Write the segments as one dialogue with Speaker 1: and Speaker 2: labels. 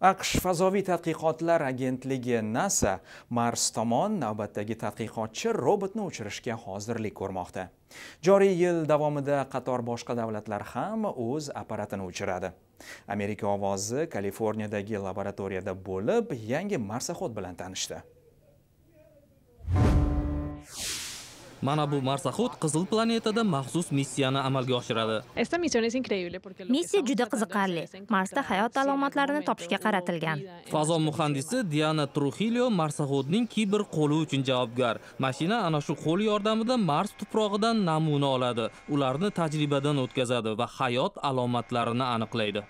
Speaker 1: aqsh fazoviy tadqiqotlar agentligi nasa mars tomon navbatdagi tadqiqotchi robotni uchirishga hozirlik ko'rmoqda joriy yil davomida qator boshqa davlatlar ham o'z apparatini uchiradi amerika ovozi kaliforniyadagi laboratoriyada bo'lib yangi marsaxod bilan tanishdi
Speaker 2: Mana bu marsaxod Qizil planetada maxsus missiyani amalga oshiradi.
Speaker 3: Missiya juda qiziqarli. Marsda hayot alomatlarini topishga qaratilgan.
Speaker 2: Fazo muhandisi Diana Truxilio marsaxodning kiber qo'li uchun javobgar. Mashina ana shu qo'l yordamida Mars tuprog'idan namuna oladi, ularni tajribadan o'tkazadi va hayot alomatlarini aniqlaydi.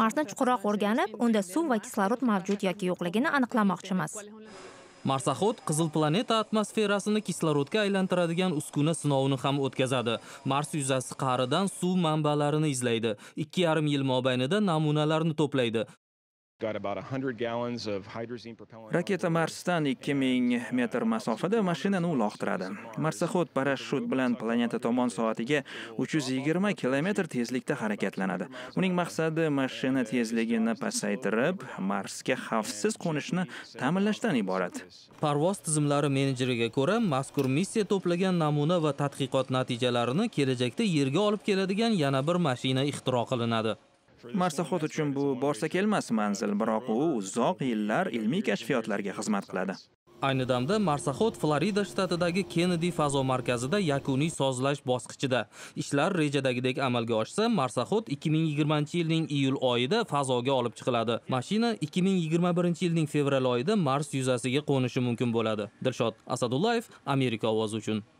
Speaker 3: Marsni chuqurroq o'rganib, unda suv va kislorod mavjud yoki yo'qligini aniqlamoqchimiz.
Speaker 2: Marsaxod Qizil planeta atmosferasini kislorodga aylantiradigan uskuna sinovini ham o'tkazadi. Mars yuzasi qa'ridan suv manbalarini izlaydi. 2,5 yil mobaynida
Speaker 1: namunalarni to'playdi. raketa marsdan 2000 metr masofada mashinani uloqtiradi marsaxod parashyut bilan planeta tomon soatiga 320 kilometr tezlikda harakatlanadi uning maqsadi mashina tezligini pasaytirib marsga xavfsiz qo'nishni ta'minlashdan iborat
Speaker 2: parvoz tizimlari menejeriga ko'ra mazkur missiya to'plagan namuna va tadqiqot
Speaker 1: natijalarini
Speaker 2: kelajakda yerga olib keladigan yana bir mashina ixtiro qilinadi
Speaker 1: Marssaxot uchun bu borsa kelmas manzil, biroq u uzoq yillar ilmiy kashfiyotlarga xizmat qiladi.
Speaker 2: Ayni damda Marsaxot Florida shtatidagi Kennedy fazo markazida yakuniy sozlash bosqichida. Ishlar rejadagidek amalga oshsa, Marsaxot 2020-yilning iyul oyida fazoga olib chiqiladi. Mashina 2021-yilning fevral oyida Mars yuzasiga qo'nishi mumkin bo'ladi. Dilshod Asadullayev, Amerika ovozi uchun